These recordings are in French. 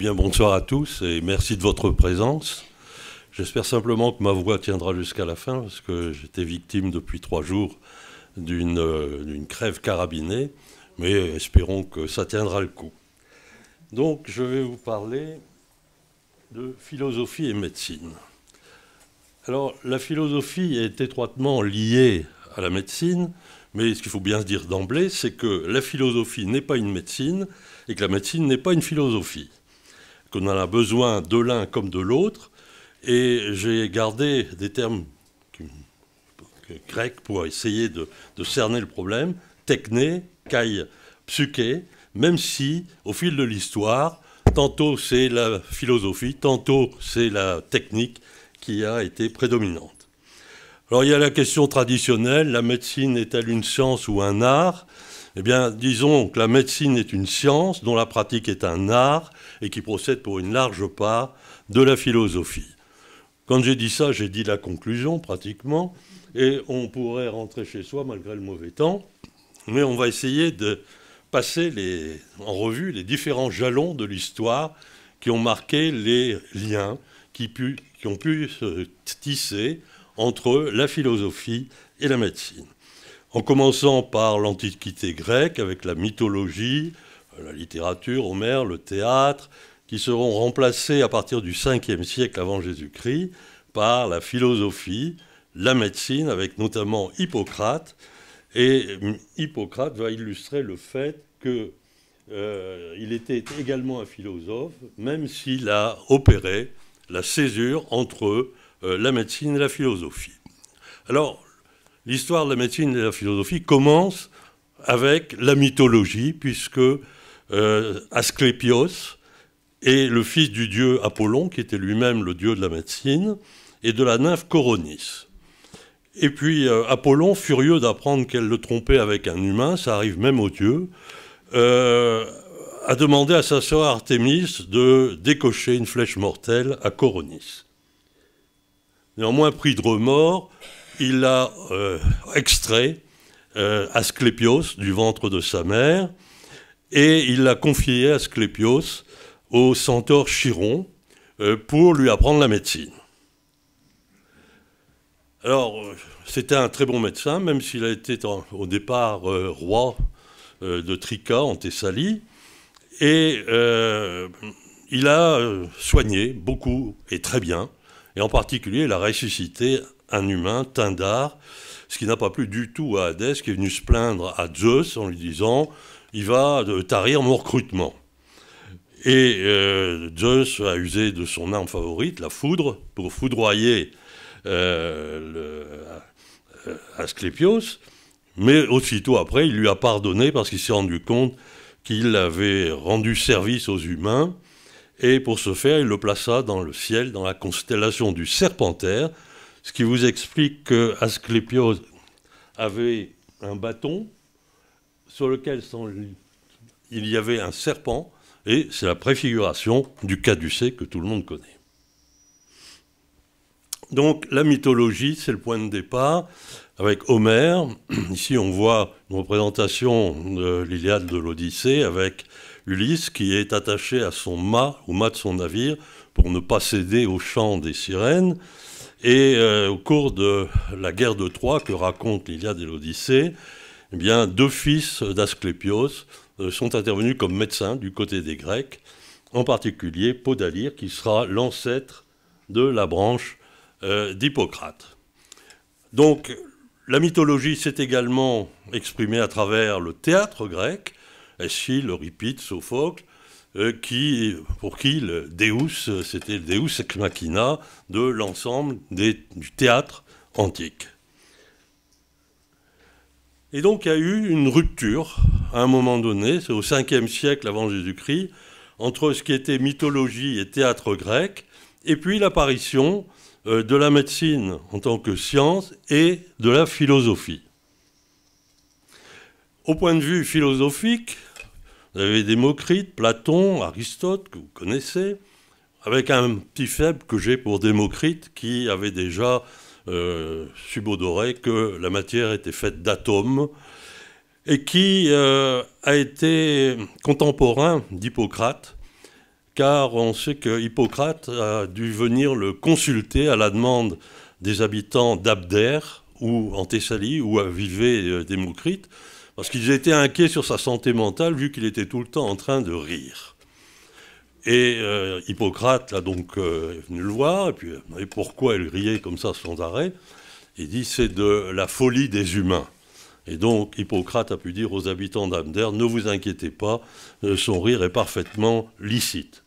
Bien, bonsoir à tous et merci de votre présence. J'espère simplement que ma voix tiendra jusqu'à la fin parce que j'étais victime depuis trois jours euh, d'une crève carabinée, mais espérons que ça tiendra le coup. Donc, je vais vous parler de philosophie et médecine. Alors, la philosophie est étroitement liée à la médecine, mais ce qu'il faut bien se dire d'emblée, c'est que la philosophie n'est pas une médecine et que la médecine n'est pas une philosophie qu'on en a besoin de l'un comme de l'autre. Et j'ai gardé des termes grecs pour essayer de, cerner le problème, techné, kai, psyché, même si, au fil de l'histoire, tantôt c'est la philosophie, tantôt c'est la technique qui a été prédominante. Alors il y a la question traditionnelle, la médecine est-elle une science ou un art eh bien, disons que la médecine est une science dont la pratique est un art et qui procède pour une large part de la philosophie. Quand j'ai dit ça, j'ai dit la conclusion pratiquement, et on pourrait rentrer chez soi malgré le mauvais temps, mais on va essayer de passer en revue les différents jalons de l'histoire qui ont marqué les liens qui ont pu se tisser entre la philosophie et la médecine en commençant par l'Antiquité grecque, avec la mythologie, la littérature, Homère, le théâtre, qui seront remplacés à partir du 5e siècle avant Jésus-Christ par la philosophie, la médecine, avec notamment Hippocrate. Et mm, Hippocrate va illustrer le fait qu'il euh, était également un philosophe, même s'il a opéré la césure entre euh, la médecine et la philosophie. Alors, l'histoire de la médecine et de la philosophie commence avec la mythologie, puisque euh, Asclépios est le fils du dieu Apollon, qui était lui-même le dieu de la médecine, et de la nymphe Coronis. Et puis euh, Apollon, furieux d'apprendre qu'elle le trompait avec un humain, ça arrive même aux dieux, euh, a demandé à sa sœur Artémis de décocher une flèche mortelle à Coronis. Néanmoins, pris de remords, il a euh, extrait euh, Asclepios du ventre de sa mère et il l'a confié Asclepios au centaure Chiron euh, pour lui apprendre la médecine. Alors, c'était un très bon médecin, même s'il a été au départ roi de Trica en Thessalie. Et il a soigné beaucoup et très bien, et en particulier il a ressuscité un humain, Tindar, ce qui n'a pas plu du tout à Hadès, qui est venu se plaindre à Zeus en lui disant Il va tarir mon recrutement. Et euh, Zeus a usé de son arme favorite, la foudre, pour foudroyer euh, euh, Asclépios. Mais aussitôt après, il lui a pardonné parce qu'il s'est rendu compte qu'il avait rendu service aux humains. Et pour ce faire, il le plaça dans le ciel, dans la constellation du Serpentaire, ce qui vous explique qu'Asclépios avait un bâton sur lequel il y avait un serpent, et c'est la préfiguration du caducée que tout le monde connaît. Donc la mythologie, c'est le point de départ avec Homère. Ici, on voit une représentation de l'Iliade de l'Odyssée avec Ulysse qui est attaché à son mât, au mât de son navire, pour ne pas céder au chant des sirènes. Et euh, au cours de la guerre de Troie que raconte l'Iliade et l'Odyssée, eh bien, deux fils d'Asclépios euh, sont intervenus comme médecins du côté des Grecs, en particulier Podalyre, qui sera l'ancêtre de la branche euh, d'Hippocrate. Donc, la mythologie s'est également exprimée à travers le théâtre grec, Eschyle, Euripide, Sophocle, euh, qui, pour qui le Deus, c'était le Deus ex machina de l'ensemble du théâtre antique. Et donc il y a eu une rupture à un moment donné, c'est au 5e siècle avant Jésus-Christ, entre ce qui était mythologie et théâtre grec, et puis l'apparition euh, de la médecine en tant que science et de la philosophie. Au point de vue philosophique, vous avez Démocrite, Platon, Aristote, que vous connaissez, avec un petit faible que j'ai pour Démocrite, qui avait déjà euh, subodoré que la matière était faite d'atomes, et qui euh, a été contemporain d'Hippocrate, car on sait que Hippocrate a dû venir le consulter à la demande des habitants d'Abder, ou en Thessalie, où vivait euh, Démocrite, parce qu'ils étaient inquiets sur sa santé mentale, vu qu'il était tout le temps en train de rire. Et euh, Hippocrate, a donc, euh, est venu le voir, et puis, euh, pourquoi il riait comme ça sans arrêt Il dit, c'est de la folie des humains. Et donc, Hippocrate a pu dire aux habitants d'Amder, ne vous inquiétez pas, son rire est parfaitement licite.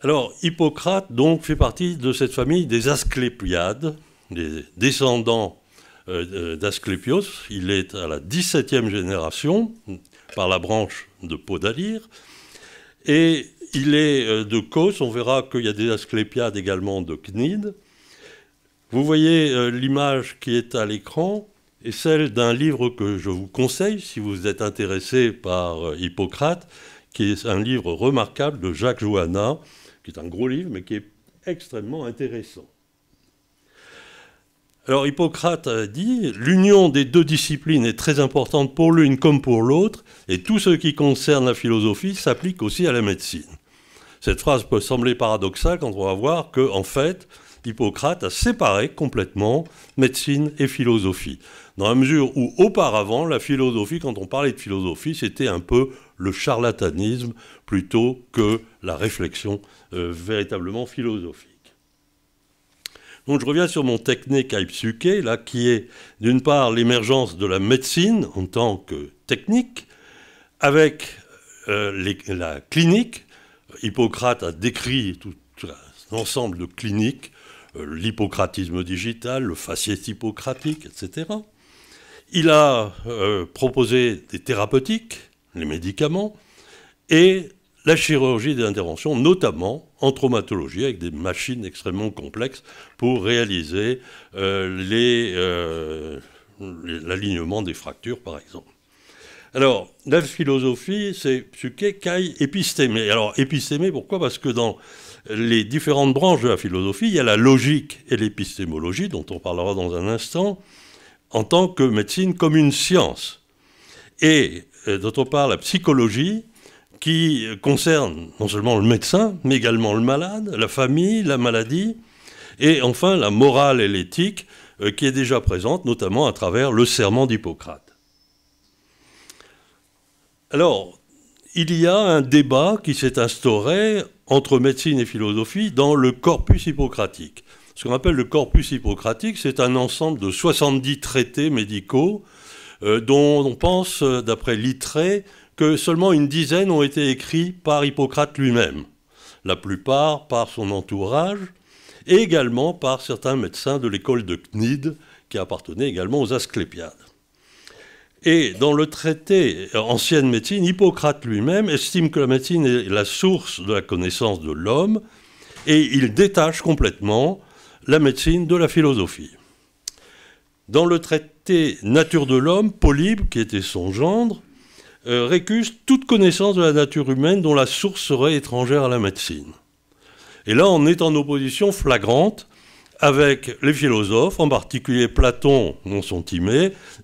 Alors, Hippocrate, donc, fait partie de cette famille des Asclépiades, des descendants euh, euh, d'Asclépios. Il est à la 17e génération par la branche de Podalir. Et il est euh, de Kos. On verra qu'il y a des Asclépiades également de Cnid. Vous voyez l'image qui est à l'écran et celle d'un livre que je vous conseille si vous êtes intéressé par Hippocrate, qui est un livre remarquable de Jacques Johanna, qui est un gros livre mais qui est extrêmement intéressant. Alors Hippocrate euh, dit, l'union des deux disciplines est très importante pour l'une comme pour l'autre, et tout ce qui concerne la philosophie s'applique aussi à la médecine. Cette phrase peut sembler paradoxale quand on va voir que, en fait, Hippocrate a séparé complètement médecine et philosophie. Dans la mesure où, auparavant, la philosophie, quand on parlait de philosophie, c'était un peu le charlatanisme plutôt que la réflexion euh, véritablement philosophique. Donc je reviens sur mon technique à là, qui est d'une part l'émergence de la médecine en tant que technique, avec euh, la clinique. Hippocrate a décrit tout un ensemble de cliniques, euh, l'hippocratisme digital, le faciès hippocratique, etc. Il a euh, proposé des thérapeutiques, les médicaments, et la chirurgie des interventions, notamment en traumatologie avec des machines extrêmement complexes pour réaliser euh, euh, l'alignement des fractures, par exemple. Alors, la philosophie, c'est psyché, kai, épistémé. Alors, épistémé, pourquoi Parce que dans les différentes branches de la philosophie, il y a la logique et l'épistémologie, dont on parlera dans un instant, en tant que médecine comme une science. Et euh, d'autre part, la psychologie, qui concerne non seulement le médecin, mais également le malade, la famille, la maladie, et enfin la morale et l'éthique euh, qui est déjà présente, notamment à travers le serment d'Hippocrate. Alors, il y a un débat qui s'est instauré entre médecine et philosophie dans le corpus hippocratique. Ce qu'on appelle le corpus hippocratique, c'est un ensemble de 70 traités médicaux euh, dont on pense, euh, d'après Littré, que seulement une dizaine ont été écrits par Hippocrate lui-même, la plupart par son entourage et également par certains médecins de l'école de Cnide qui appartenaient également aux Asclépiades. Et dans le traité euh, Ancienne médecine, Hippocrate lui-même estime que la médecine est la source de la connaissance de l'homme et il détache complètement la médecine de la philosophie. Dans le traité Nature de l'homme, Polybe, qui était son gendre, euh, récuse toute connaissance de la nature humaine dont la source serait étrangère à la médecine. Et là, on est en opposition flagrante avec les philosophes, en particulier Platon dont son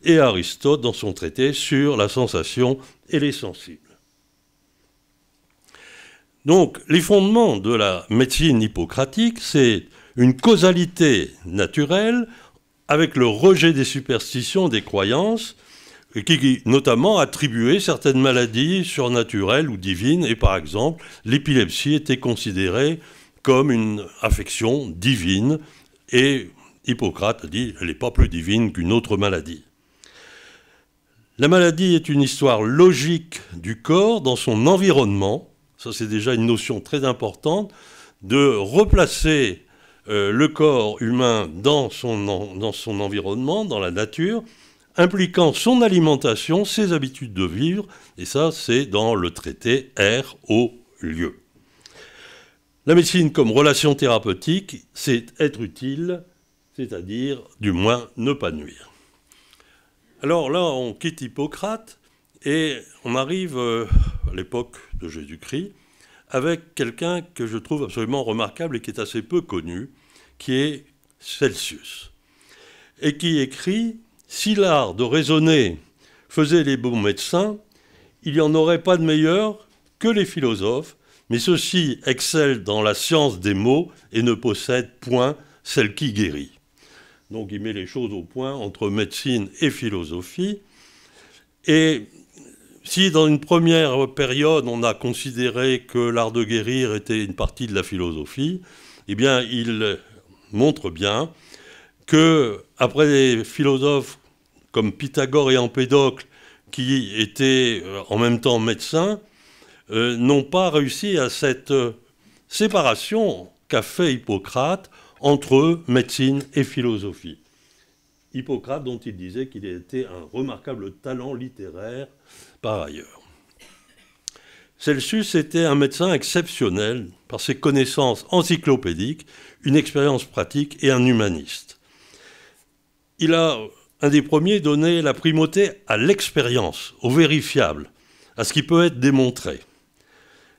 et Aristote dans son traité sur la sensation et les sensibles. Donc, les fondements de la médecine hippocratique, c'est une causalité naturelle avec le rejet des superstitions, des croyances, qui, notamment attribuait certaines maladies surnaturelles ou divines, et par exemple, l'épilepsie était considérée comme une affection divine, et Hippocrate a dit elle n'est pas plus divine qu'une autre maladie. La maladie est une histoire logique du corps dans son environnement, ça c'est déjà une notion très importante, de replacer euh, le corps humain dans son environnement, dans la nature, impliquant son alimentation, ses habitudes de vivre, et ça c'est dans le traité R au lieu. La médecine comme relation thérapeutique, c'est être utile, c'est-à-dire du moins ne pas nuire. Alors là, on quitte Hippocrate et on arrive euh, à l'époque de Jésus-Christ avec quelqu'un que je trouve absolument remarquable et qui est assez peu connu, qui est Celsius, et qui écrit si l'art de raisonner faisait les bons médecins, il n'y en aurait pas de meilleurs que les philosophes, mais ceux-ci excellent dans la science des mots et ne possèdent point celle qui guérit. Donc il met les choses au point entre médecine et philosophie. Et si dans une première période on a considéré que l'art de guérir était une partie de la philosophie, eh bien il montre bien que après les philosophes comme Pythagore et Empédocle, qui étaient euh, en même temps médecins, euh, n'ont pas réussi à cette euh, séparation qu'a fait Hippocrate entre médecine et philosophie. Hippocrate dont il disait qu'il était un remarquable talent littéraire par ailleurs. Celsus était un médecin exceptionnel par ses connaissances encyclopédiques, une expérience pratique et un humaniste. Il a un des premiers donnait la primauté à l'expérience, au vérifiable, à ce qui peut être démontré.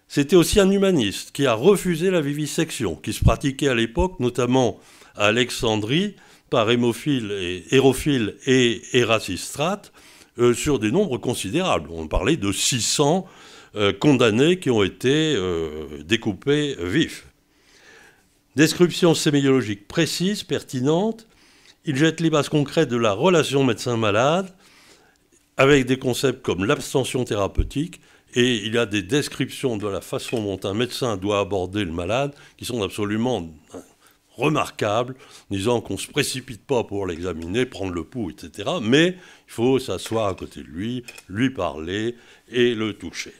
C'était aussi un humaniste qui a refusé la vivisection, qui se pratiquait à l'époque, notamment à Alexandrie, par hémophile et, hérophile et Erasistrate, euh, sur des nombres considérables. On parlait de 600 euh, condamnés qui ont été euh, découpés vifs. Description sémiologique précise, pertinente, il jette les bases concrètes de la relation médecin-malade avec des concepts comme l'abstention thérapeutique et il a des descriptions de la façon dont un médecin doit aborder le malade qui sont absolument hein, remarquables, disant qu'on ne se précipite pas pour l'examiner, prendre le pouls, etc. Mais il faut s'asseoir à côté de lui, lui parler et le toucher.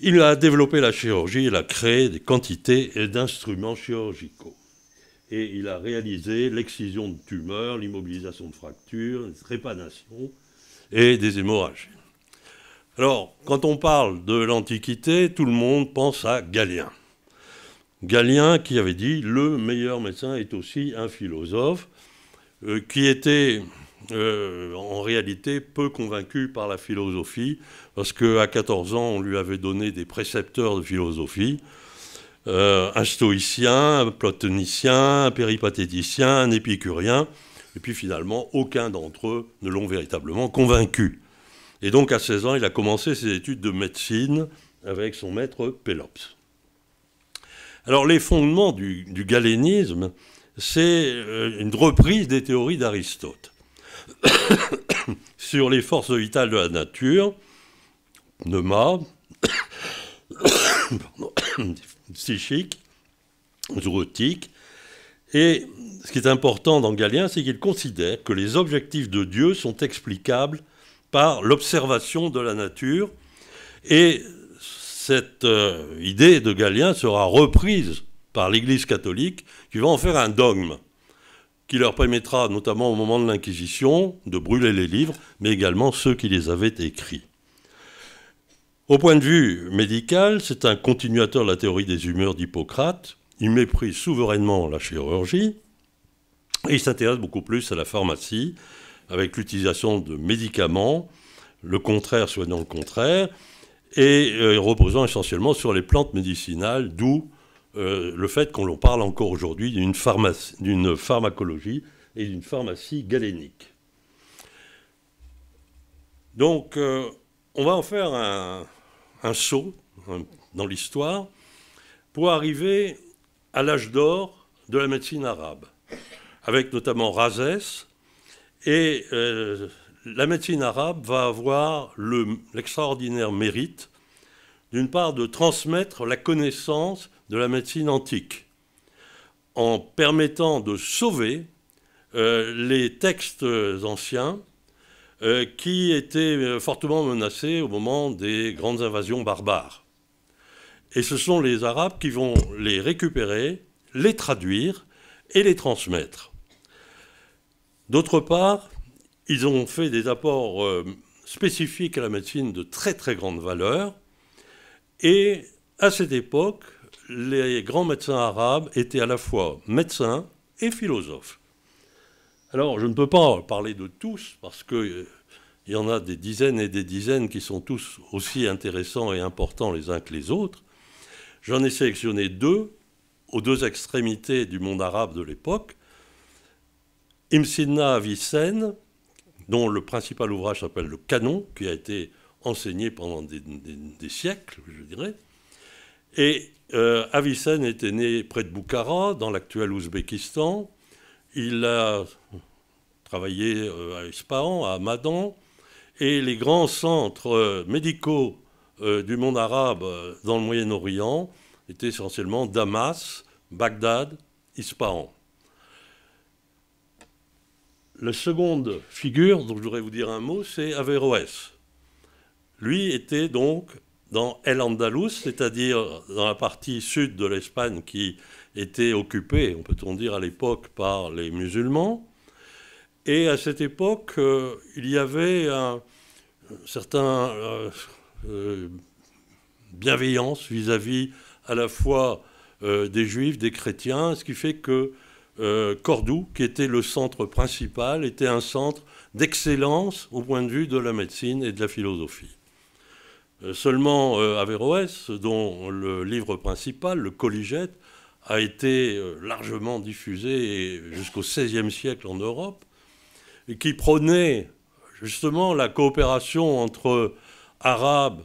Il a développé la chirurgie, il a créé des quantités et d'instruments chirurgicaux et il a réalisé l'excision de tumeurs, l'immobilisation de fractures, les et des hémorragies. Alors, quand on parle de l'Antiquité, tout le monde pense à Galien. Galien qui avait dit le meilleur médecin est aussi un philosophe, euh, qui était euh, en réalité peu convaincu par la philosophie, parce qu'à 14 ans, on lui avait donné des précepteurs de philosophie. Euh, un stoïcien, un platonicien, un péripatéticien, un épicurien, et puis finalement, aucun d'entre eux ne l'ont véritablement convaincu. Et donc, à 16 ans, il a commencé ses études de médecine avec son maître Pélops. Alors, les fondements du, galénisme, c'est euh, une reprise des théories d'Aristote sur les forces vitales de la nature, pneuma, psychique, zootique. Et ce qui est important dans Galien, c'est qu'il considère que les objectifs de Dieu sont explicables par l'observation de la nature. Et cette euh, idée de Galien sera reprise par l'Église catholique, qui va en faire un dogme, qui leur permettra, notamment au moment de l'Inquisition, de brûler les livres, mais également ceux qui les avaient écrits. Au point de vue médical, c'est un continuateur de la théorie des humeurs d'Hippocrate. Il méprise souverainement la chirurgie et il s'intéresse beaucoup plus à la pharmacie avec l'utilisation de médicaments, le contraire soignant le contraire, et euh, reposant essentiellement sur les plantes médicinales, d'où euh, le fait qu'on parle encore aujourd'hui d'une pharmacologie et d'une pharmacie galénique. Donc, euh, on va en faire un, un saut dans l'histoire, pour arriver à l'âge d'or de la médecine arabe, avec notamment Razès. Et euh, la médecine arabe va avoir l'extraordinaire mérite, d'une part, de transmettre la connaissance de la médecine antique, en permettant de sauver euh, les textes anciens euh, qui étaient euh, fortement menacés au moment des grandes invasions barbares. Et ce sont les Arabes qui vont les récupérer, les traduire et les transmettre. D'autre part, ils ont fait des apports euh, spécifiques à la médecine de très très grande valeur. Et à cette époque, les grands médecins arabes étaient à la fois médecins et philosophes. Alors, je ne peux pas parler de tous, parce qu'il euh, y en a des dizaines et des dizaines qui sont tous aussi intéressants et importants les uns que les autres. J'en ai sélectionné deux, aux deux extrémités du monde arabe de l'époque. Imsinna Avicenne, dont le principal ouvrage s'appelle Le Canon, qui a été enseigné pendant des, siècles, je dirais. Et euh, Avicenne était né près de Boukhara, dans l'actuel Ouzbékistan. Il a travaillé euh, à Ispahan, à Madan, et les grands centres euh, médicaux euh, du monde arabe dans le Moyen-Orient étaient essentiellement Damas, Bagdad, Ispahan. La seconde figure dont je voudrais vous dire un mot, c'est Averroès. Lui était donc dans El Andalus, c'est-à-dire dans la partie sud de l'Espagne qui était occupée, on peut-on dire à l'époque, par les musulmans. Et à cette époque, euh, il y avait un, certain euh, euh, bienveillance vis-à-vis -à, la fois des juifs, des chrétiens, ce qui fait que Cordoue, qui était le centre principal, était un centre d'excellence au point de vue de la médecine et de la philosophie. Seulement Averroès, dont le livre principal, le Colligette, a été largement diffusé jusqu'au XVIe siècle en Europe, et qui prônait justement la coopération entre Arabes,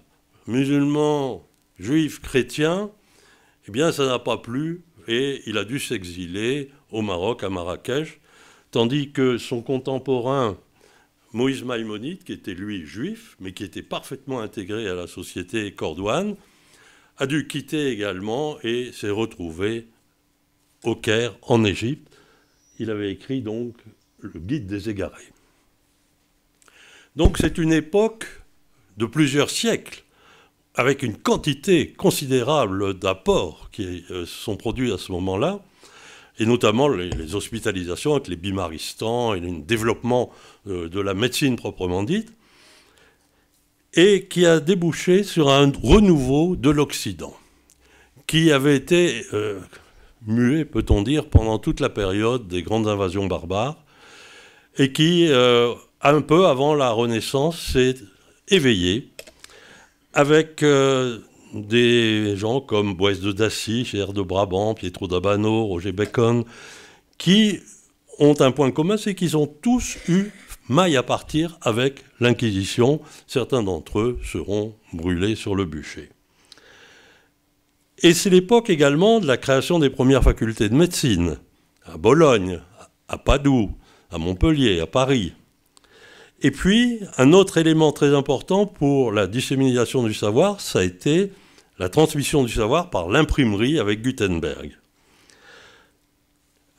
musulmans, juifs, chrétiens, eh bien ça n'a pas plu et il a dû s'exiler au Maroc, à Marrakech, tandis que son contemporain Moïse Maïmonide, qui était lui juif, mais qui était parfaitement intégré à la société cordouane, a dû quitter également et s'est retrouvé au Caire, en Égypte. Il avait écrit donc le guide des égarés. Donc c'est une époque de plusieurs siècles, avec une quantité considérable d'apports qui euh, sont produits à ce moment-là, et notamment les, hospitalisations avec les bimaristans et le développement euh, de, la médecine proprement dite, et qui a débouché sur un renouveau de l'Occident, qui avait été euh, muet, peut-on dire, pendant toute la période des grandes invasions barbares, et qui, euh, un peu avant la Renaissance, s'est éveillé avec euh, des gens comme Boise de Dacy, Gérard de Brabant, Pietro d'Abano, Roger Bacon, qui ont un point commun, c'est qu'ils ont tous eu maille à partir avec l'Inquisition. Certains d'entre eux seront brûlés sur le bûcher. Et c'est l'époque également de la création des premières facultés de médecine, à Bologne, à Padoue, à Montpellier, à Paris. Et puis, un autre élément très important pour la dissémination du savoir, ça a été la transmission du savoir par l'imprimerie avec Gutenberg.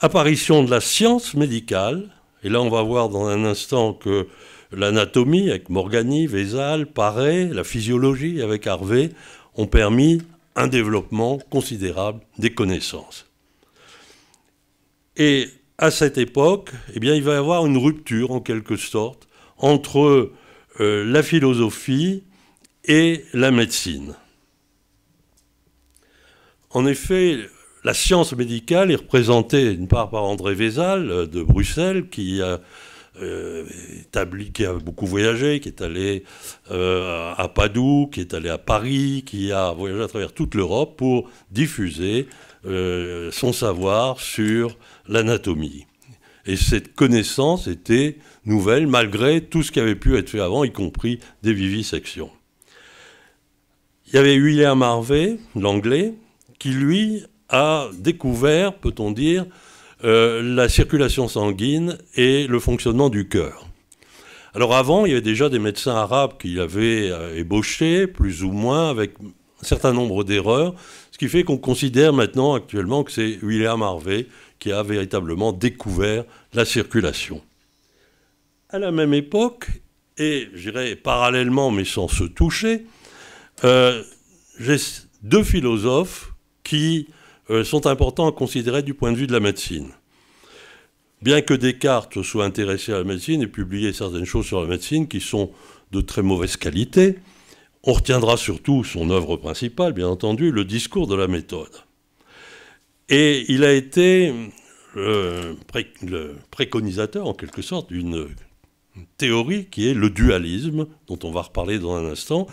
Apparition de la science médicale, et là on va voir dans un instant que l'anatomie avec Morgani, Vézal, Paré, la physiologie avec Harvey ont permis un développement considérable des connaissances. Et à cette époque, eh bien, il va y avoir une rupture, en quelque sorte, entre euh, la philosophie et la médecine. En effet, la science médicale est représentée d'une part par André Vézal de Bruxelles, qui a euh, établi, qui a beaucoup voyagé, qui est allé euh, à Padoue, qui est allé à Paris, qui a voyagé à travers toute l'Europe pour diffuser euh, son savoir sur l'anatomie. Et cette connaissance était nouvelle malgré tout ce qui avait pu être fait avant, y compris des vivisections. Il y avait William Harvey, l'anglais, qui lui a découvert, peut-on dire, euh, la circulation sanguine et le fonctionnement du cœur. Alors avant, il y avait déjà des médecins arabes qui avaient euh, ébauché, plus ou moins, avec un certain nombre d'erreurs, ce qui fait qu'on considère maintenant actuellement que c'est William Harvey qui a véritablement découvert la circulation. À la même époque, et je dirais parallèlement mais sans se toucher, euh, j'ai deux philosophes qui euh, sont importants à considérer du point de vue de la médecine. Bien que Descartes soit intéressé à la médecine et publié certaines choses sur la médecine qui sont de très mauvaise qualité, on retiendra surtout son œuvre principale, bien entendu, le discours de la méthode. Et il a été euh, le, préconisateur, en quelque sorte, d'une théorie qui est le dualisme, dont on va reparler dans un instant,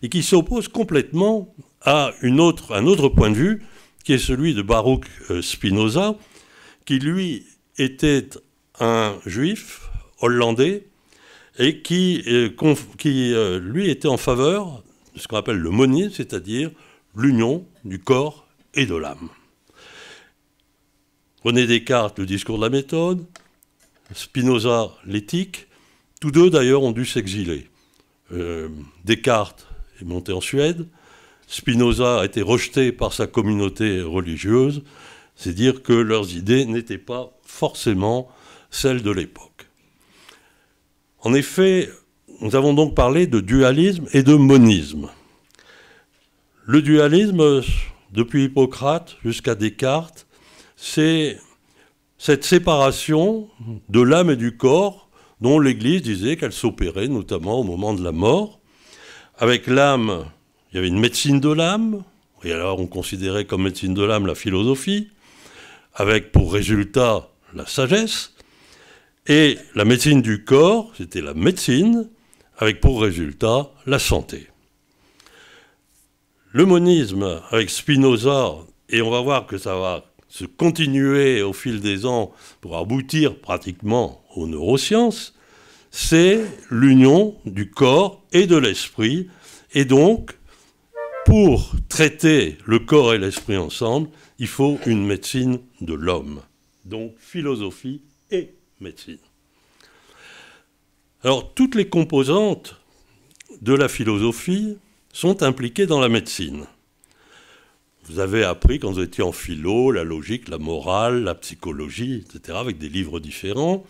et qui s'oppose complètement à un autre point de vue, qui est celui de Baruch euh, Spinoza, qui lui était un juif hollandais et qui, euh, euh, lui, était en faveur de ce qu'on appelle le monisme, c'est-à-dire l'union du corps et de l'âme. René Descartes, le discours de la méthode, Spinoza, l'éthique, tous deux d'ailleurs ont dû s'exiler. Euh, Descartes est monté en Suède, Spinoza a été rejeté par sa communauté religieuse, c'est dire que leurs idées n'étaient pas forcément celles de l'époque. En effet, nous avons donc parlé de dualisme et de monisme. Le dualisme, depuis Hippocrate jusqu'à Descartes, c'est cette séparation de l'âme et du corps dont l'Église disait qu'elle s'opérait notamment au moment de la mort. Avec l'âme, il y avait une médecine de l'âme, et alors on considérait comme médecine de l'âme la philosophie, avec pour résultat la sagesse, et la médecine du corps, c'était la médecine, avec pour résultat la santé. Le monisme avec Spinoza, et on va voir que ça va se continuer au fil des ans pour aboutir pratiquement aux neurosciences, c'est l'union du corps et de l'esprit. Et donc, pour traiter le corps et l'esprit ensemble, il faut une médecine de l'homme. Donc, philosophie médecine. Alors toutes les composantes de la philosophie sont impliquées dans la médecine. Vous avez appris quand vous étiez en philo la logique, la morale, la psychologie, etc., avec des livres différents.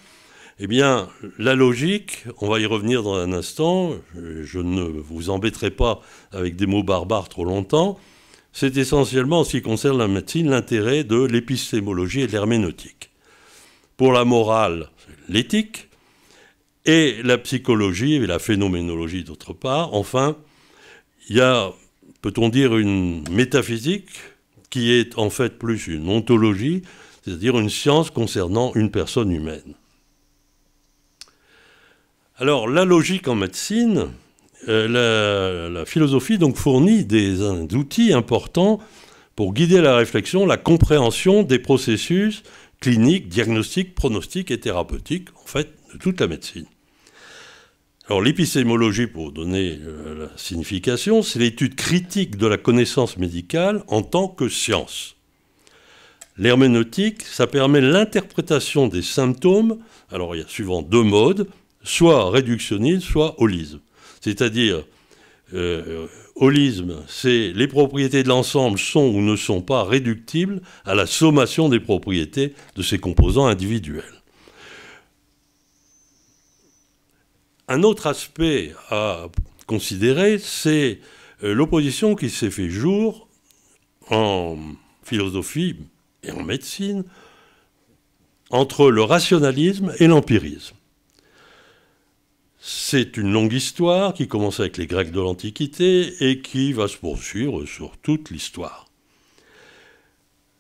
Eh bien, la logique, on va y revenir dans un instant, je ne vous embêterai pas avec des mots barbares trop longtemps, c'est essentiellement en ce qui concerne la médecine l'intérêt de l'épistémologie et de l'herméneutique. Pour la morale, l'éthique. Et la psychologie et la phénoménologie, d'autre part. Enfin, il y a, peut-on dire, une métaphysique qui est en fait plus une ontologie, c'est-à-dire une science concernant une personne humaine. Alors, la logique en médecine, euh, la, philosophie donc fournit des, outils importants pour guider la réflexion, la compréhension des processus clinique, diagnostique, pronostique et thérapeutique, en fait, de toute la médecine. Alors l'épistémologie, pour donner euh, la signification, c'est l'étude critique de la connaissance médicale en tant que science. L'herméneutique, ça permet l'interprétation des symptômes, alors il y a souvent deux modes, soit réductionniste, soit holisme. C'est-à-dire, euh, holisme, c'est les propriétés de l'ensemble sont ou ne sont pas réductibles à la sommation des propriétés de ses composants individuels. Un autre aspect à considérer, c'est euh, l'opposition qui s'est fait jour en philosophie et en médecine entre le rationalisme et l'empirisme. C'est une longue histoire qui commence avec les Grecs de l'Antiquité et qui va se poursuivre sur toute l'histoire.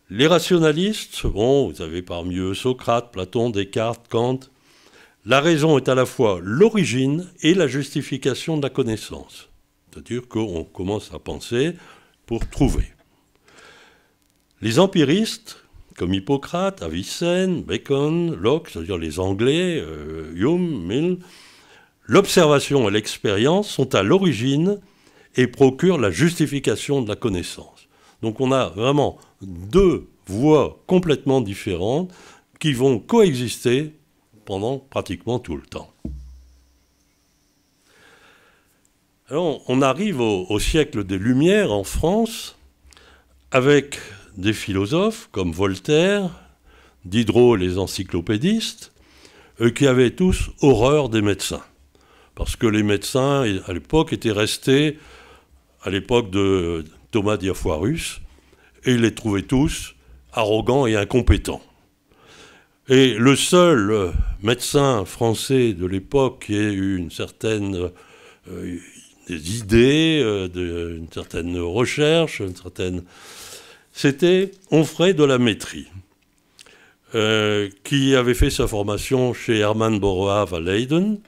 Les rationalistes, bon, vous avez parmi eux Socrate, Platon, Descartes, Kant. La raison est à la fois l'origine et la justification de la connaissance. C'est-à-dire qu'on commence à penser pour trouver. Les empiristes, comme Hippocrate, Avicenne, Bacon, Locke, c'est-à-dire les Anglais, euh, Hume, Mill, l'observation et l'expérience sont à l'origine et procurent la justification de la connaissance. Donc on a vraiment deux voies complètement différentes qui vont coexister pendant pratiquement tout le temps. on arrive au, au siècle des Lumières en France avec des philosophes comme Voltaire, Diderot les encyclopédistes, euh, qui avaient tous horreur des médecins parce que les médecins, à l'époque, étaient restés à l'époque de Thomas Diafoirus, et ils les trouvaient tous arrogants et incompétents. Et le seul euh, médecin français de l'époque qui ait eu une certaine euh, idée, euh, une certaine recherche, une certaine, c'était Onfray de la Maîtrie, qui avait fait sa formation chez Hermann Boroave à Leiden,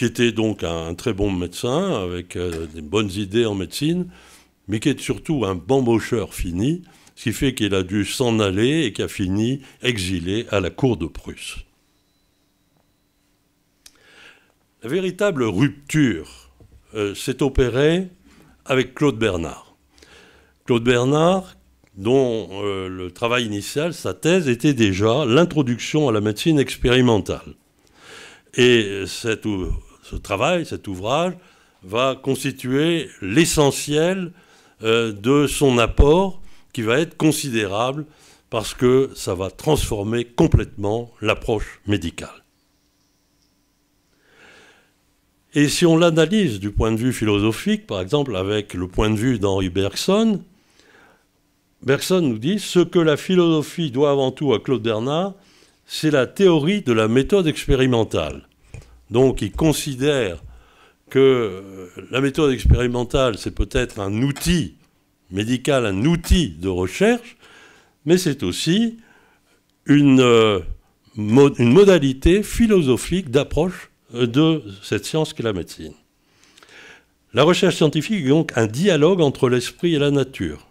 qui était donc un, très bon médecin, avec euh, des bonnes idées en médecine, mais qui est surtout un bambocheur fini, ce qui fait qu'il a dû s'en aller et qui a fini exilé à la cour de Prusse. La véritable rupture euh, s'est opérée avec Claude Bernard. Claude Bernard, dont euh, le travail initial, sa thèse, était déjà l'introduction à la médecine expérimentale. Et cette ce travail, cet ouvrage, va constituer l'essentiel euh, de son apport qui va être considérable parce que ça va transformer complètement l'approche médicale. Et si on l'analyse du point de vue philosophique, par exemple avec le point de vue d'Henri Bergson, Bergson nous dit ce que la philosophie doit avant tout à Claude Bernard, c'est la théorie de la méthode expérimentale. Donc il considère que euh, la méthode expérimentale, c'est peut-être un outil médical, un outil de recherche, mais c'est aussi une, euh, une modalité philosophique d'approche euh, de cette science qu'est la médecine. La recherche scientifique est donc un dialogue entre l'esprit et la nature.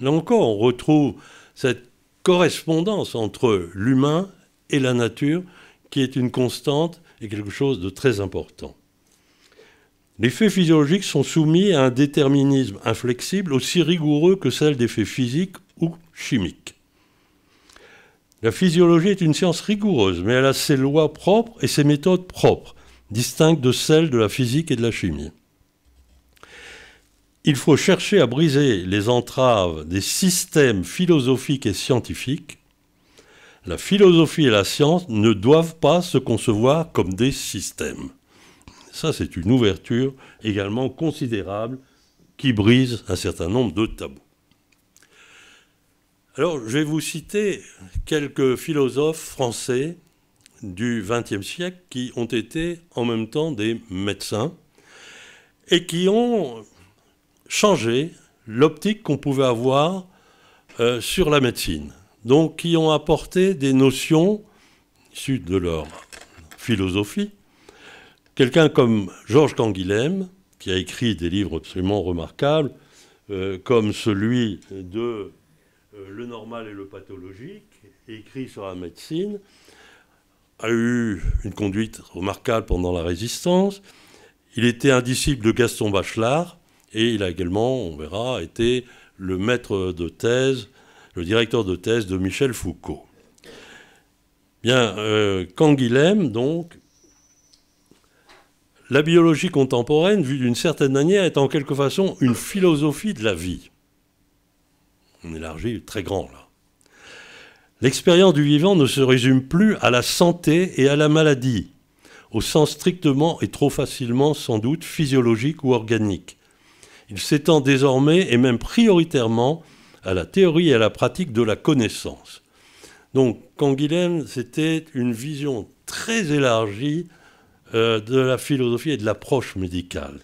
Là encore, on retrouve cette correspondance entre l'humain et la nature qui est une constante est quelque chose de très important. Les faits physiologiques sont soumis à un déterminisme inflexible aussi rigoureux que celle des faits physiques ou chimiques. La physiologie est une science rigoureuse, mais elle a ses lois propres et ses méthodes propres, distinctes de celles de la physique et de la chimie. Il faut chercher à briser les entraves des systèmes philosophiques et scientifiques la philosophie et la science ne doivent pas se concevoir comme des systèmes. Ça, c'est une ouverture également considérable qui brise un certain nombre de tabous. Alors, je vais vous citer quelques philosophes français du XXe siècle qui ont été en même temps des médecins et qui ont changé l'optique qu'on pouvait avoir euh, sur la médecine donc qui ont apporté des notions issues de leur philosophie. Quelqu'un comme Georges Canguilhem, qui a écrit des livres absolument remarquables, euh, comme celui de euh, Le normal et le pathologique, écrit sur la médecine, a eu une conduite remarquable pendant la Résistance. Il était un disciple de Gaston Bachelard et il a également, on verra, été le maître de thèse le directeur de thèse de Michel Foucault. Bien, euh, Canguilhem, donc, la biologie contemporaine, vue d'une certaine manière, est en quelque façon une philosophie de la vie. On élargit très grand là. L'expérience du vivant ne se résume plus à la santé et à la maladie, au sens strictement et trop facilement sans doute physiologique ou organique. Il s'étend désormais et même prioritairement à la théorie et à la pratique de la connaissance. Donc, Canguilhem, c'était une vision très élargie euh, de la philosophie et de l'approche médicale,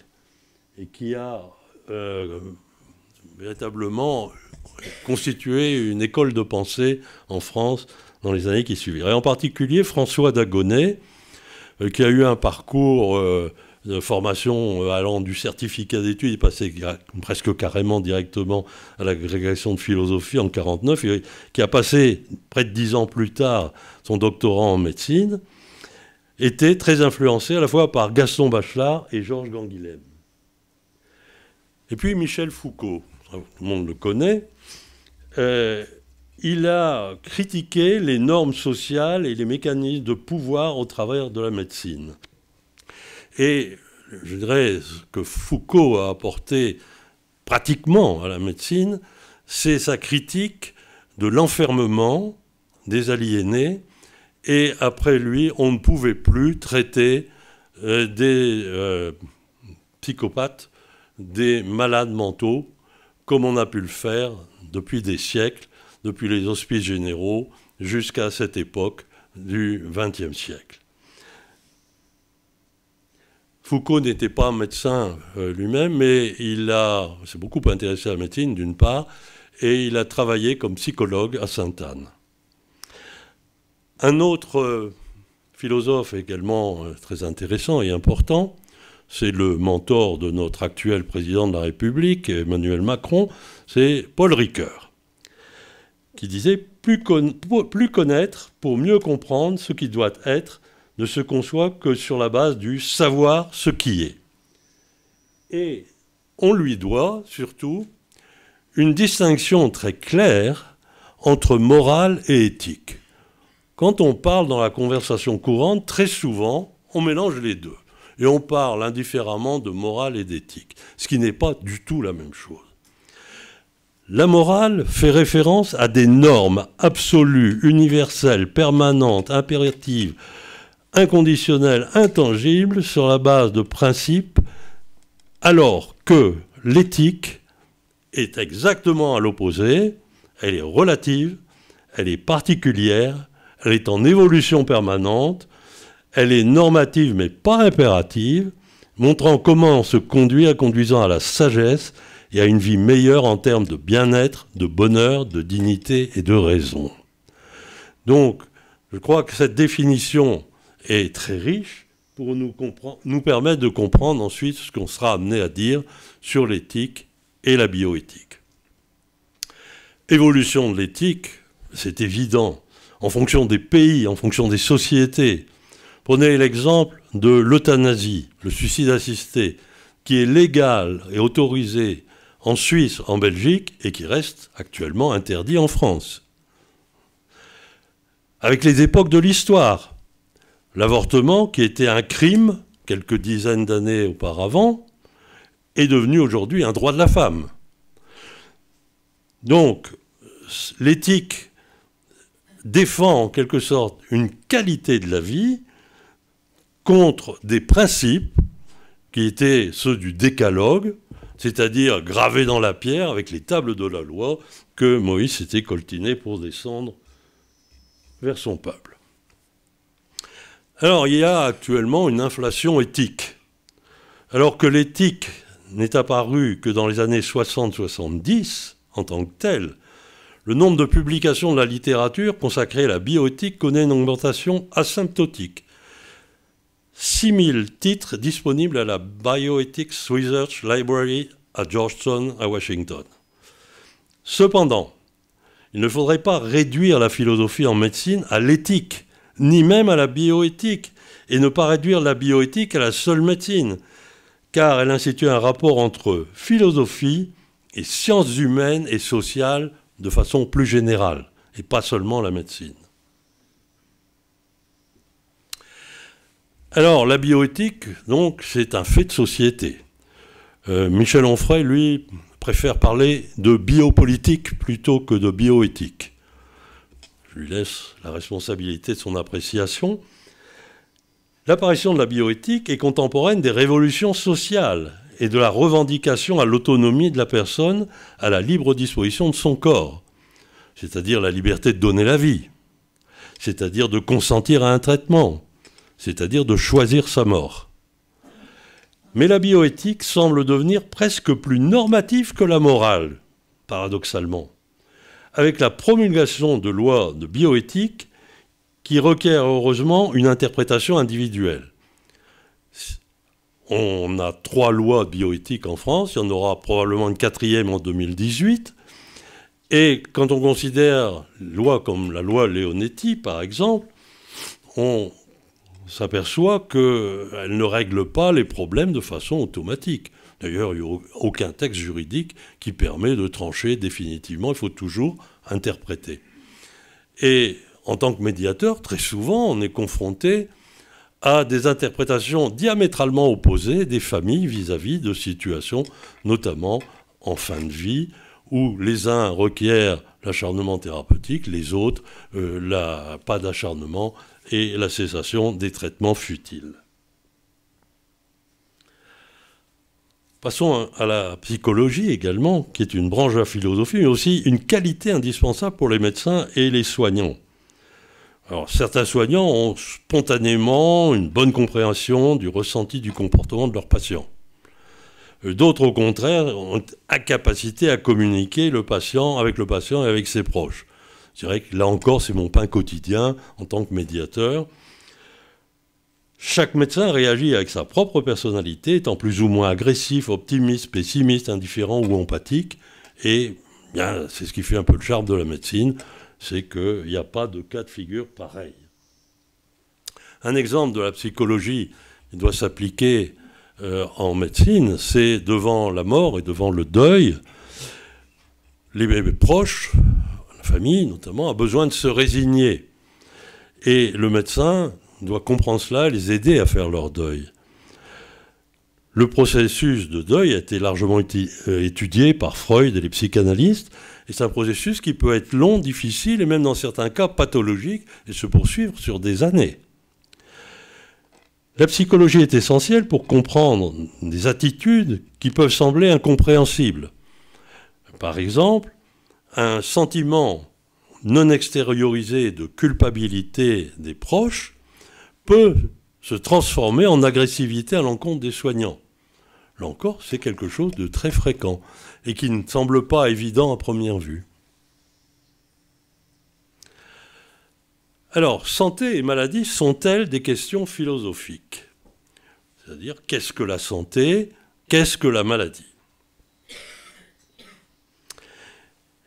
et qui a euh, véritablement constitué une école de pensée en France dans les années qui suivirent. Et en particulier François Dagonnet, euh, qui a eu un parcours de formation euh, allant du certificat d'études, passé presque carrément directement à l'agrégation de philosophie en 1949, qui a passé près de dix ans plus tard son doctorat en médecine, était très influencé à la fois par Gaston Bachelard et Georges Ganguilhem. Et puis Michel Foucault, tout le monde le connaît, euh, il a critiqué les normes sociales et les mécanismes de pouvoir au travers de la médecine. Et je dirais ce que Foucault a apporté pratiquement à la médecine, c'est sa critique de l'enfermement des aliénés. Et après lui, on ne pouvait plus traiter euh, des euh, psychopathes, des malades mentaux, comme on a pu le faire depuis des siècles, depuis les hospices généraux jusqu'à cette époque du XXe siècle. Foucault n'était pas médecin euh, lui-même, mais il s'est beaucoup intéressé à la médecine, d'une part, et il a travaillé comme psychologue à Sainte-Anne. Un autre euh, philosophe également euh, très intéressant et important, c'est le mentor de notre actuel président de la République, Emmanuel Macron, c'est Paul Ricoeur, qui disait plus, plus connaître pour mieux comprendre ce qui doit être ne se conçoit que sur la base du savoir ce qui est. Et on lui doit surtout une distinction très claire entre morale et éthique. Quand on parle dans la conversation courante, très souvent, on mélange les deux. Et on parle indifféremment de morale et d'éthique, ce qui n'est pas du tout la même chose. La morale fait référence à des normes absolues, universelles, permanentes, impératives, inconditionnel, intangible, sur la base de principes, alors que l'éthique est exactement à l'opposé, elle est relative, elle est particulière, elle est en évolution permanente, elle est normative mais pas impérative, montrant comment on se conduit en conduisant à la sagesse et à une vie meilleure en termes de bien-être, de bonheur, de dignité et de raison. Donc, je crois que cette définition est très riche pour nous, nous permettre de comprendre ensuite ce qu'on sera amené à dire sur l'éthique et la bioéthique. Évolution de l'éthique, c'est évident, en fonction des pays, en fonction des sociétés. Prenez l'exemple de l'euthanasie, le suicide assisté, qui est légal et autorisé en Suisse, en Belgique, et qui reste actuellement interdit en France. Avec les époques de l'histoire, L'avortement, qui était un crime quelques dizaines d'années auparavant, est devenu aujourd'hui un droit de la femme. Donc, l'éthique défend en quelque sorte une qualité de la vie contre des principes qui étaient ceux du décalogue, c'est-à-dire gravés dans la pierre avec les tables de la loi que Moïse s'était coltiné pour descendre vers son peuple. Alors il y a actuellement une inflation éthique. Alors que l'éthique n'est apparue que dans les années 60-70 en tant que telle, le nombre de publications de la littérature consacrée à la bioéthique connaît une augmentation asymptotique. 6000 titres disponibles à la Bioethics Research Library à Georgetown, à Washington. Cependant, il ne faudrait pas réduire la philosophie en médecine à l'éthique, ni même à la bioéthique, et ne pas réduire la bioéthique à la seule médecine, car elle institue un rapport entre philosophie et sciences humaines et sociales de façon plus générale, et pas seulement la médecine. Alors, la bioéthique, donc, c'est un fait de société. Euh, Michel Onfray, lui, préfère parler de biopolitique plutôt que de bioéthique. Je lui laisse la responsabilité de son appréciation. L'apparition de la bioéthique est contemporaine des révolutions sociales et de la revendication à l'autonomie de la personne, à la libre disposition de son corps, c'est-à-dire la liberté de donner la vie, c'est-à-dire de consentir à un traitement, c'est-à-dire de choisir sa mort. Mais la bioéthique semble devenir presque plus normative que la morale, paradoxalement avec la promulgation de lois de bioéthique qui requièrent heureusement une interprétation individuelle. On a trois lois bioéthiques en France, il y en aura probablement une quatrième en 2018. Et quand on considère lois comme la loi Leonetti, par exemple, on s'aperçoit qu'elle ne règle pas les problèmes de façon automatique. D'ailleurs, il n'y a aucun texte juridique qui permet de trancher définitivement, il faut toujours interpréter. Et en tant que médiateur, très souvent, on est confronté à des interprétations diamétralement opposées des familles vis-à-vis de situations, notamment en fin de vie, où les uns requièrent l'acharnement thérapeutique, les autres, euh, la, pas d'acharnement et la cessation des traitements futiles. Passons à la psychologie également, qui est une branche de la philosophie, mais aussi une qualité indispensable pour les médecins et les soignants. certains soignants ont spontanément une bonne compréhension du ressenti du comportement de leurs patients. D'autres, au contraire, ont incapacité à communiquer le patient avec le patient et avec ses proches. Je dirais que là encore, c'est mon pain quotidien en tant que médiateur. Chaque médecin réagit avec sa propre personnalité, étant plus ou moins agressif, optimiste, pessimiste, indifférent ou empathique. Et bien, c'est ce qui fait un peu le charme de la médecine, c'est qu'il n'y a pas de cas de figure pareil. Un exemple de la psychologie qui doit s'appliquer euh, en médecine, c'est devant la mort et devant le deuil, les bébés proches, la famille notamment, a besoin de se résigner. Et le médecin doit comprendre cela les aider à faire leur deuil. Le processus de deuil a été largement euh, étudié par Freud et les psychanalystes, et c'est un processus qui peut être long, difficile et même dans certains cas pathologique et se poursuivre sur des années. La psychologie est essentielle pour comprendre des attitudes qui peuvent sembler incompréhensibles. Par exemple, un sentiment non extériorisé de culpabilité des proches peut se transformer en agressivité à l'encontre des soignants. Là encore, c'est quelque chose de très fréquent et qui ne semble pas évident à première vue. Alors, santé et maladie sont-elles des questions philosophiques C'est-à-dire, qu'est-ce que la santé Qu'est-ce que la maladie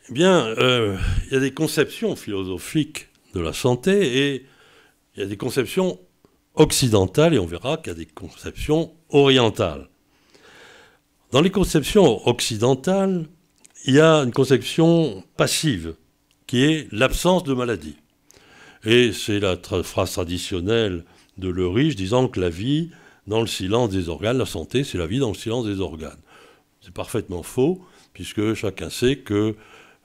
Eh bien, euh, il y a des conceptions philosophiques de la santé et il y a des conceptions occidentale et on verra qu'il y a des conceptions orientales. Dans les conceptions occidentales, il y a une conception passive qui est l'absence de maladie. Et c'est la phrase traditionnelle de Le Riche disant que la vie dans le silence des organes, la santé, c'est la vie dans le silence des organes. C'est parfaitement faux, puisque chacun sait que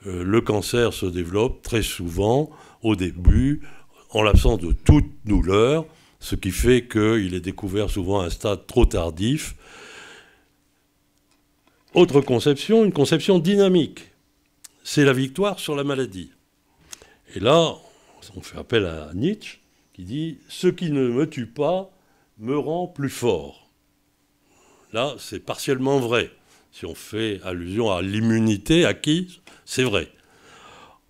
euh, le cancer se développe très souvent au début, en l'absence de toute douleur, ce qui fait qu'il est découvert souvent à un stade trop tardif. Autre conception, une conception dynamique, c'est la victoire sur la maladie. Et là, on fait appel à Nietzsche qui dit Ce qui ne me tue pas me rend plus fort. Là, c'est partiellement vrai. Si on fait allusion à l'immunité acquise, c'est vrai.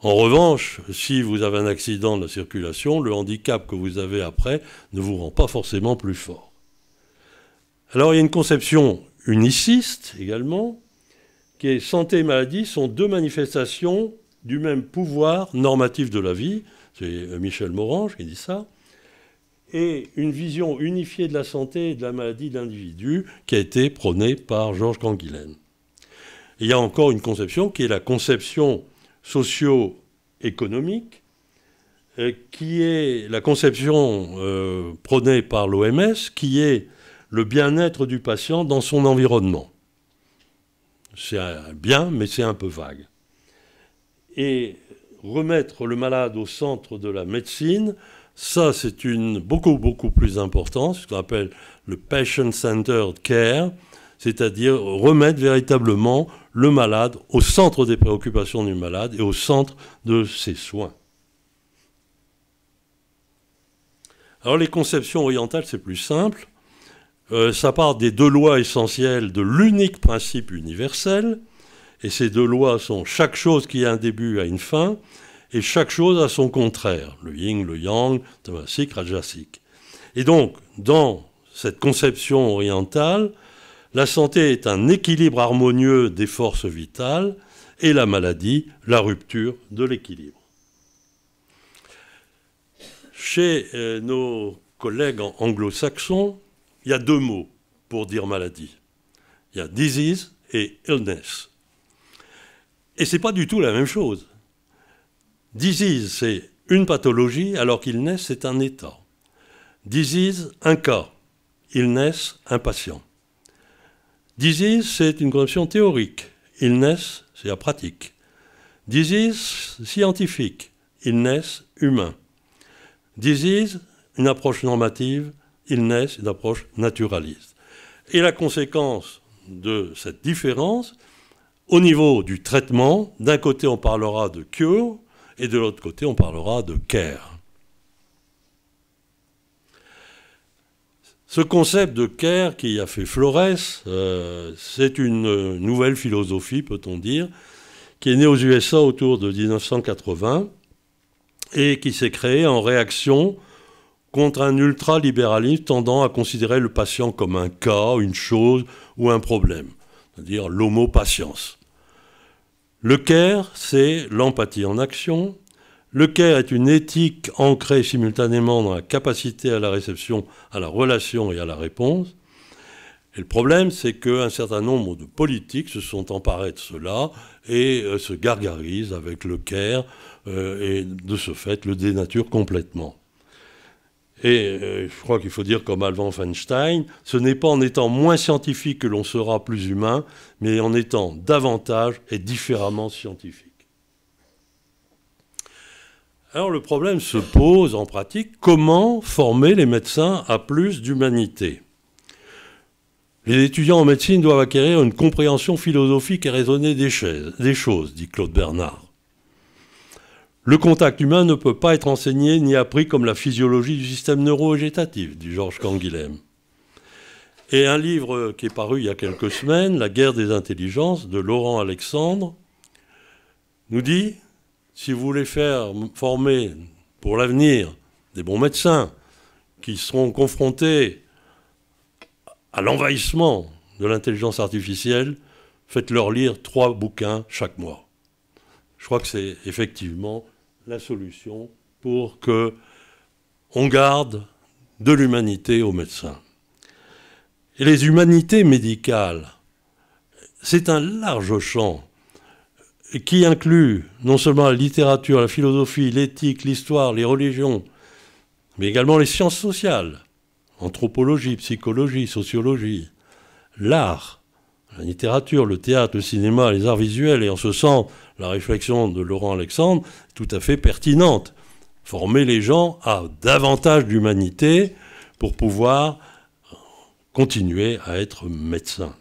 En revanche, si vous avez un accident de la circulation, le handicap que vous avez après ne vous rend pas forcément plus fort. Alors il y a une conception uniciste également, qui est santé et maladie sont deux manifestations du même pouvoir normatif de la vie. C'est Michel Morange qui dit ça. Et une vision unifiée de la santé et de la maladie de l'individu qui a été prônée par Georges Canguilhem. Il y a encore une conception qui est la conception socio-économique, euh, qui est la conception euh, prônée par l'OMS, qui est le bien-être du patient dans son environnement. C'est bien, mais c'est un peu vague. Et remettre le malade au centre de la médecine, ça c'est une beaucoup beaucoup plus important, ce qu'on appelle le patient-centered care, c'est-à-dire remettre véritablement le malade au centre des préoccupations du malade et au centre de ses soins. Alors les conceptions orientales, c'est plus simple. Euh, ça part des deux lois essentielles de l'unique principe universel. Et ces deux lois sont chaque chose qui a un début a une fin, et chaque chose a son contraire, le yin, le yang, tamasique, rajasique. Et donc, dans cette conception orientale, la santé est un équilibre harmonieux des forces vitales et la maladie, la rupture de l'équilibre. Chez euh, nos collègues anglo-saxons, il y a deux mots pour dire maladie. Il y a disease et illness. Et ce n'est pas du tout la même chose. Disease, c'est une pathologie, alors qu'illness, c'est un état. Disease, un cas. Illness, un patient. Disease, c'est une conception théorique. Illness, c'est la pratique. Disease, scientifique. Illness, humain. Disease, une approche normative. Illness, une approche naturaliste. Et la conséquence de cette différence, au niveau du traitement, d'un côté on parlera de cure et de l'autre côté on parlera de care. Ce concept de care qui a fait Flores, euh, c'est une euh, nouvelle philosophie, peut-on dire, qui est née aux USA autour de 1980 et qui s'est créée en réaction contre un ultralibéralisme tendant à considérer le patient comme un cas, une chose ou un problème, c'est-à-dire lhomo Le care, c'est l'empathie en action, le CAIR est une éthique ancrée simultanément dans la capacité à la réception, à la relation et à la réponse. Et le problème, c'est qu'un certain nombre de politiques se sont emparés de cela et euh, se gargarisent avec le CAIR euh, et de ce fait le dénaturent complètement. Et euh, je crois qu'il faut dire comme Alvan Feinstein, ce n'est pas en étant moins scientifique que l'on sera plus humain, mais en étant davantage et différemment scientifique. Alors le problème se pose en pratique, comment former les médecins à plus d'humanité Les étudiants en médecine doivent acquérir une compréhension philosophique et raisonnée des, choses, dit Claude Bernard. Le contact humain ne peut pas être enseigné ni appris comme la physiologie du système neuro neuro-végétatif, dit Georges Canguilhem. Et un livre qui est paru il y a quelques semaines, La guerre des intelligences, de Laurent Alexandre, nous dit si vous voulez faire former pour l'avenir des bons médecins qui seront confrontés à l'envahissement de l'intelligence artificielle, faites-leur lire trois bouquins chaque mois. Je crois que c'est effectivement la solution pour que on garde de l'humanité aux médecins. Et les humanités médicales, c'est un large champ qui inclut non seulement la littérature, la philosophie, l'éthique, l'histoire, les religions, mais également les sciences sociales, anthropologie, psychologie, sociologie, l'art, la littérature, le théâtre, le cinéma, les arts visuels, et en ce sens, la réflexion de Laurent Alexandre est tout à fait pertinente. Former les gens à davantage d'humanité pour pouvoir continuer à être médecins.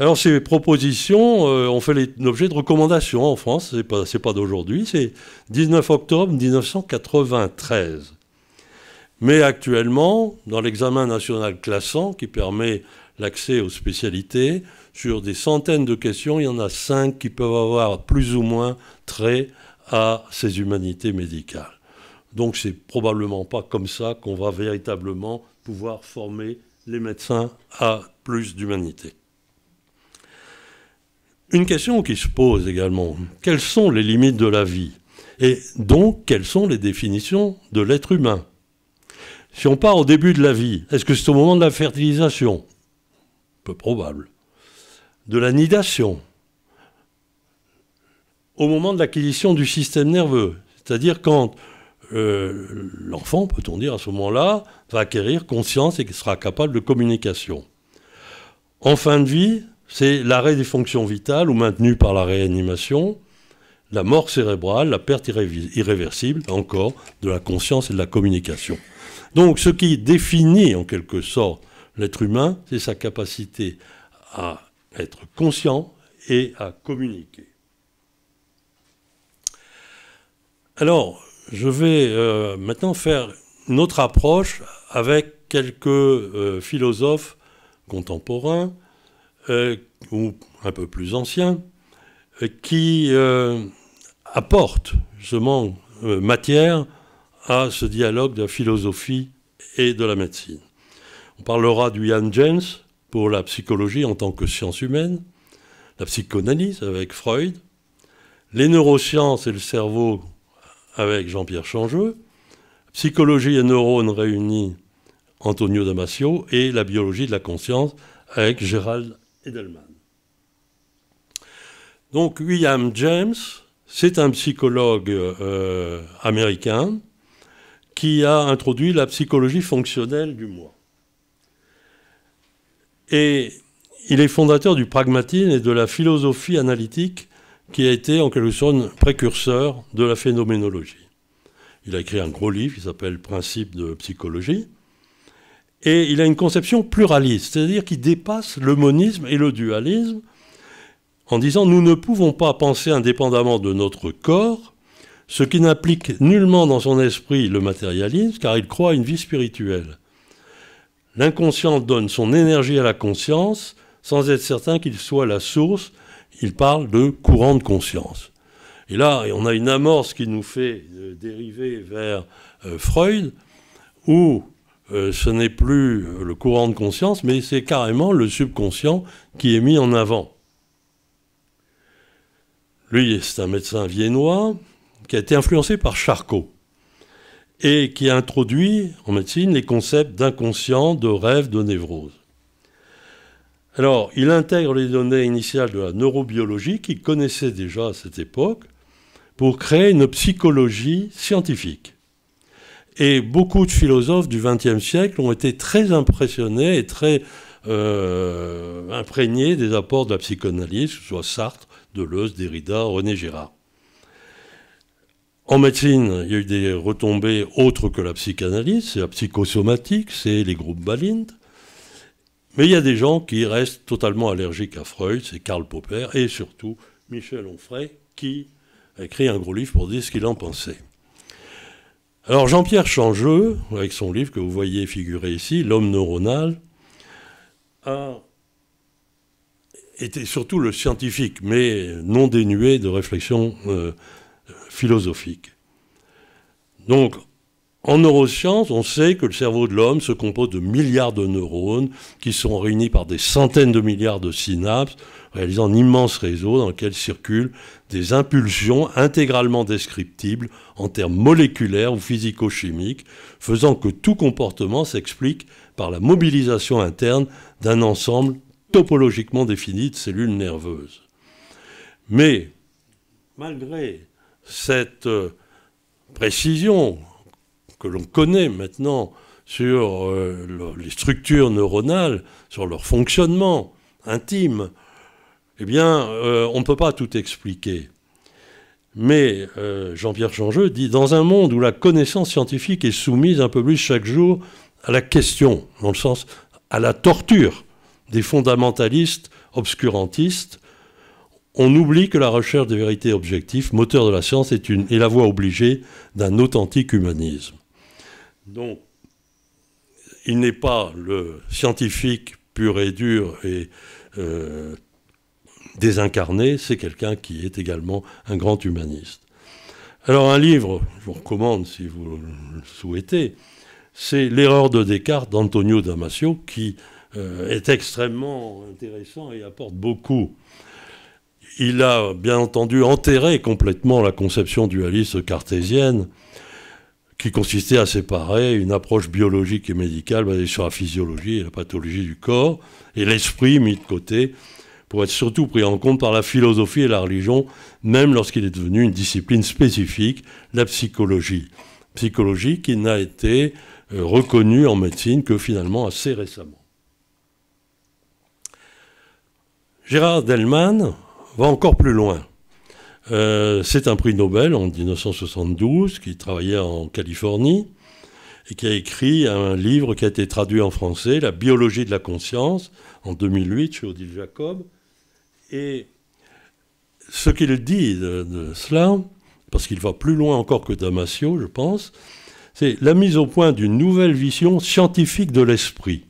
Alors ces propositions euh, ont fait l'objet de recommandations en France, c'est n'est pas d'aujourd'hui, c'est 19 octobre 1993. Mais actuellement, dans l'examen national classant qui permet l'accès aux spécialités, sur des centaines de questions, il y en a cinq qui peuvent avoir plus ou moins trait à ces humanités médicales. Donc ce n'est probablement pas comme ça qu'on va véritablement pouvoir former les médecins à plus d'humanité. Une question qui se pose également, quelles sont les limites de la vie Et donc, quelles sont les définitions de l'être humain Si on part au début de la vie, est-ce que c'est au moment de la fertilisation Peu probable. De la nidation Au moment de l'acquisition du système nerveux, c'est-à-dire quand euh, l'enfant, peut-on dire à ce moment-là, va acquérir conscience et sera capable de communication. En fin de vie, c'est l'arrêt des fonctions vitales ou maintenu par la réanimation, la mort cérébrale, la perte irréversible, encore, de la conscience et de la communication. Donc ce qui définit en quelque sorte l'être humain, c'est sa capacité à être conscient et à communiquer. Alors, je vais euh, maintenant faire une autre approche avec quelques euh, philosophes contemporains euh, ou un peu plus anciens, euh, qui euh, apportent justement matière à ce dialogue de la philosophie et de la médecine. On parlera du Jan James pour la psychologie en tant que science humaine, la psychanalyse avec Freud, les neurosciences et le cerveau avec Jean-Pierre Changeux, psychologie et neurones réunis Antonio Damasio et la biologie de la conscience avec Gérald Edelman. Donc William James, c'est un psychologue euh, américain qui a introduit la psychologie fonctionnelle du moi. Et il est fondateur du pragmatisme et de la philosophie analytique qui a été en quelque sorte précurseur de la phénoménologie. Il a écrit un gros livre qui s'appelle Principes de psychologie, et il a une conception pluraliste, c'est-à-dire qu'il dépasse le monisme et le dualisme en disant nous ne pouvons pas penser indépendamment de notre corps, ce qui n'implique nullement dans son esprit le matérialisme, car il croit à une vie spirituelle. L'inconscient donne son énergie à la conscience sans être certain qu'il soit la source. Il parle de courant de conscience. Et là, on a une amorce qui nous fait euh, dériver vers euh, Freud, où euh, ce n'est plus le courant de conscience, mais c'est carrément le subconscient qui est mis en avant. Lui, c'est un médecin viennois qui a été influencé par Charcot et qui a introduit en médecine les concepts d'inconscient, de rêve, de névrose. Alors, il intègre les données initiales de la neurobiologie qu'il connaissait déjà à cette époque pour créer une psychologie scientifique. Et beaucoup de philosophes du XXe siècle ont été très impressionnés et très euh, imprégnés des apports de la psychanalyse, que ce soit Sartre, Deleuze, Derrida, René Girard. En médecine, il y a eu des retombées autres que la psychanalyse, c'est la psychosomatique, c'est les groupes Balint. Mais il y a des gens qui restent totalement allergiques à Freud, c'est Karl Popper et surtout Michel Onfray qui a écrit un gros livre pour dire ce qu'il en pensait. Alors Jean-Pierre Changeux, avec son livre que vous voyez figurer ici, L'homme neuronal, a surtout le scientifique, mais non dénué de réflexion philosophiques. Euh, philosophique. Donc en neurosciences, on sait que le cerveau de l'homme se compose de milliards de neurones qui sont réunis par des centaines de milliards de synapses, réalisant un immense réseau dans lequel circulent des impulsions intégralement descriptibles en termes moléculaires ou physico-chimiques, faisant que tout comportement s'explique par la mobilisation interne d'un ensemble topologiquement défini de cellules nerveuses. Mais, malgré cette euh, précision, que l'on connaît maintenant sur euh, les structures neuronales, sur leur fonctionnement intime, eh bien, euh, on ne peut pas tout expliquer. Mais euh, Jean-Pierre Changeux dit Dans un monde où la connaissance scientifique est soumise un peu plus chaque jour à la question, dans le sens à la torture des fondamentalistes obscurantistes, on oublie que la recherche des vérités objectives, moteur de la science, est, une, est la voie obligée d'un authentique humanisme. Donc, il n'est pas le scientifique pur et dur et euh, désincarné, c'est quelqu'un qui est également un grand humaniste. Alors un livre, je vous recommande si vous le souhaitez, c'est L'erreur de Descartes d'Antonio Damasio, qui euh, est extrêmement intéressant et apporte beaucoup. Il a bien entendu enterré complètement la conception dualiste cartésienne, qui consistait à séparer une approche biologique et médicale basée sur la physiologie et la pathologie du corps, et l'esprit mis de côté pour être surtout pris en compte par la philosophie et la religion, même lorsqu'il est devenu une discipline spécifique, la psychologie. Psychologie qui n'a été euh, reconnue en médecine que finalement assez récemment. Gérard Delman va encore plus loin. Euh, c'est un prix Nobel en 1972 qui travaillait en Californie et qui a écrit un livre qui a été traduit en français, La biologie de la conscience, en 2008 chez Odile Jacob. Et ce qu'il dit de cela, parce qu'il va plus loin encore que Damasio, je pense, c'est la mise au point d'une nouvelle vision scientifique de l'esprit,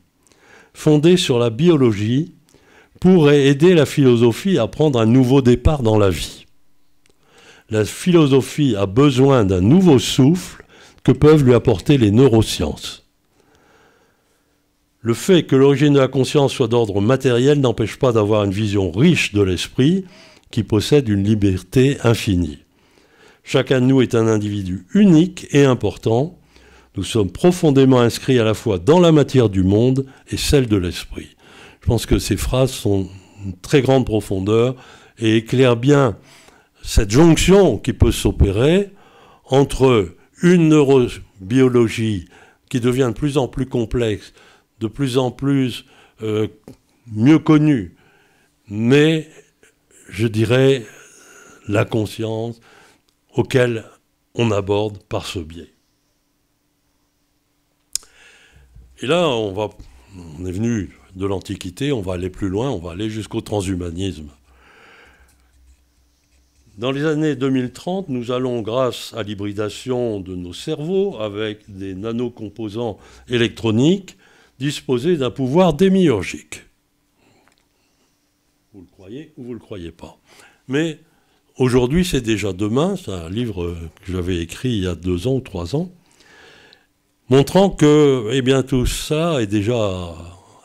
fondée sur la biologie, pourrait aider la philosophie à prendre un nouveau départ dans la vie la philosophie a besoin d'un nouveau souffle que peuvent lui apporter les neurosciences. Le fait que l'origine de la conscience soit d'ordre matériel n'empêche pas d'avoir une vision riche de l'esprit qui possède une liberté infinie. Chacun de nous est un individu unique et important. Nous sommes profondément inscrits à la fois dans la matière du monde et celle de l'esprit. Je pense que ces phrases sont une très grande profondeur et éclairent bien cette jonction qui peut s'opérer entre une neurobiologie qui devient de plus en plus complexe, de plus en plus euh, mieux connue, mais je dirais la conscience auquel on aborde par ce biais. Et là, on, va, on est venu de l'Antiquité, on va aller plus loin, on va aller jusqu'au transhumanisme. Dans les années 2030, nous allons, grâce à l'hybridation de nos cerveaux avec des nanocomposants électroniques, disposer d'un pouvoir démiurgique. Vous le croyez ou vous ne le croyez pas. Mais aujourd'hui, c'est déjà demain, c'est un livre que j'avais écrit il y a deux ans ou trois ans, montrant que eh bien, tout ça est déjà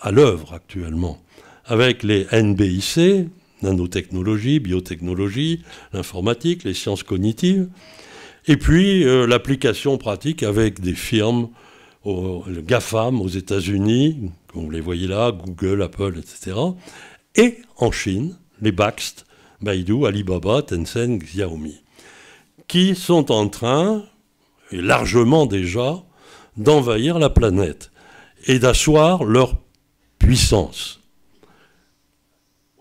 à l'œuvre actuellement, avec les NBIC, nanotechnologie, biotechnologie, l'informatique, les sciences cognitives, et puis euh, l'application pratique avec des firmes le GAFAM aux États-Unis, comme vous les voyez là, Google, Apple, etc. Et en Chine, les Baxt, Baidu, Alibaba, Tencent, Xiaomi, qui sont en train, et largement déjà, d'envahir la planète et d'asseoir leur puissance.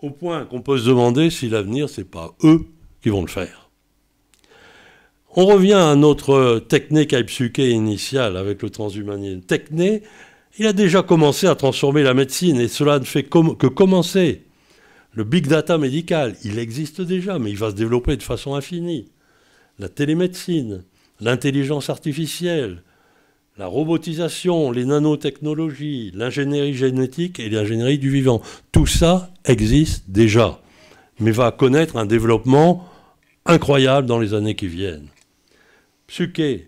Au point qu'on peut se demander si l'avenir, c'est pas eux qui vont le faire. On revient à notre techné Kaipsuke initial avec le transhumanisme. Techné, il a déjà commencé à transformer la médecine et cela ne fait que commencer. Le big data médical, il existe déjà, mais il va se développer de façon infinie. La télémédecine, l'intelligence artificielle, la robotisation, les nanotechnologies, l'ingénierie génétique et l'ingénierie du vivant. Tout ça existe déjà, mais va connaître un développement incroyable dans les années qui viennent. Psyché,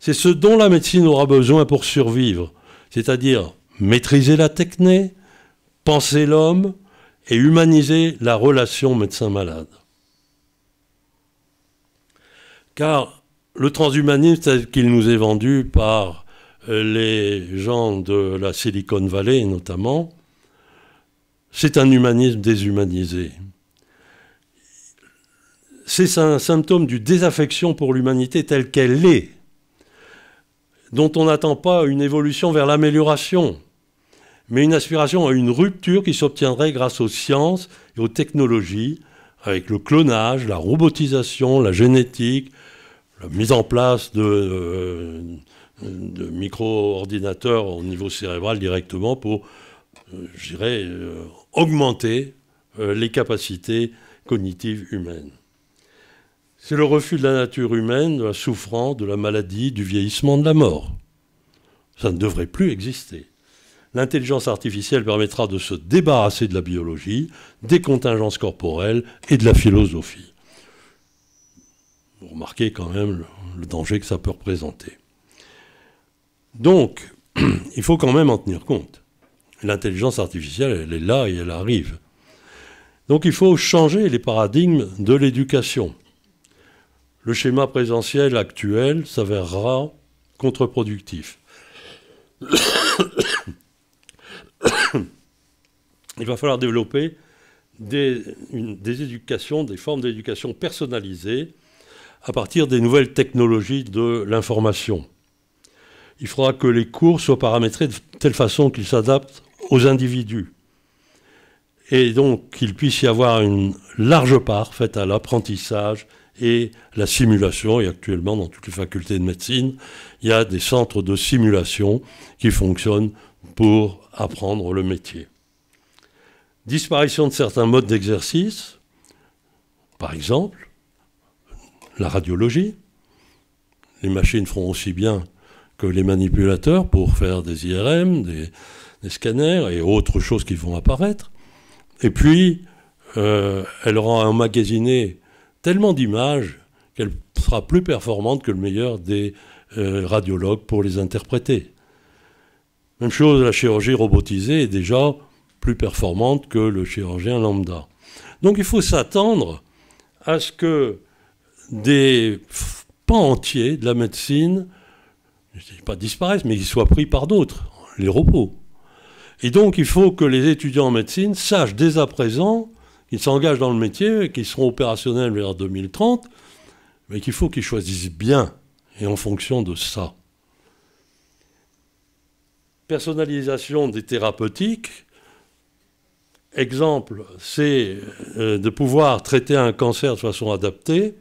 c'est ce dont la médecine aura besoin pour survivre, c'est-à-dire maîtriser la techné, penser l'homme et humaniser la relation médecin-malade. Car le transhumanisme tel qu'il nous est vendu par les gens de la Silicon Valley notamment, c'est un humanisme déshumanisé. C'est un symptôme du désaffection pour l'humanité telle qu'elle est, dont on n'attend pas une évolution vers l'amélioration, mais une aspiration à une rupture qui s'obtiendrait grâce aux sciences et aux technologies, avec le clonage, la robotisation, la génétique, la mise en place de... Euh, de micro-ordinateurs au niveau cérébral directement pour, euh, je dirais, euh, augmenter euh, les capacités cognitives humaines. C'est le refus de la nature humaine, de la souffrance, de la maladie, du vieillissement, de la mort. Ça ne devrait plus exister. L'intelligence artificielle permettra de se débarrasser de la biologie, des contingences corporelles et de la philosophie. Vous remarquez quand même le danger que ça peut représenter. Donc, il faut quand même en tenir compte. L'intelligence artificielle, elle est là et elle arrive. Donc il faut changer les paradigmes de l'éducation. Le schéma présentiel actuel s'avérera contre-productif. il va falloir développer des, des éducations, des formes d'éducation personnalisées à partir des nouvelles technologies de l'information il faudra que les cours soient paramétrés de telle façon qu'ils s'adaptent aux individus. Et donc qu'il puisse y avoir une large part faite à l'apprentissage et la simulation. Et actuellement, dans toutes les facultés de médecine, il y a des centres de simulation qui fonctionnent pour apprendre le métier. Disparition de certains modes d'exercice, par exemple la radiologie. Les machines feront aussi bien que les manipulateurs pour faire des IRM, des, scanners et autres choses qui vont apparaître. Et puis, euh, elle aura emmagasiné tellement d'images qu'elle sera plus performante que le meilleur des euh, radiologues pour les interpréter. Même chose, la chirurgie robotisée est déjà plus performante que le chirurgien lambda. Donc il faut s'attendre à ce que des pans entiers de la médecine je dis pas disparaissent, mais qu'ils soient pris par d'autres, les repos. Et donc, il faut que les étudiants en médecine sachent dès à présent qu'ils s'engagent dans le métier, et qu'ils seront opérationnels vers 2030, mais qu'il faut qu'ils choisissent bien et en fonction de ça. Personnalisation des thérapeutiques. Exemple, c'est euh, de pouvoir traiter un cancer de façon adaptée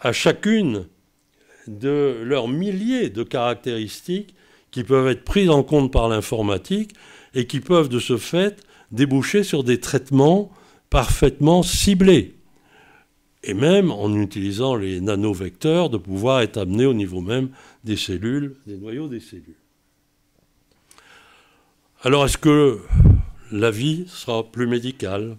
à chacune de leurs milliers de caractéristiques qui peuvent être prises en compte par l'informatique et qui peuvent de ce fait déboucher sur des traitements parfaitement ciblés. Et même en utilisant les nanovecteurs, de pouvoir être amenés au niveau même des cellules, des noyaux des cellules. Alors est-ce que la vie sera plus médicale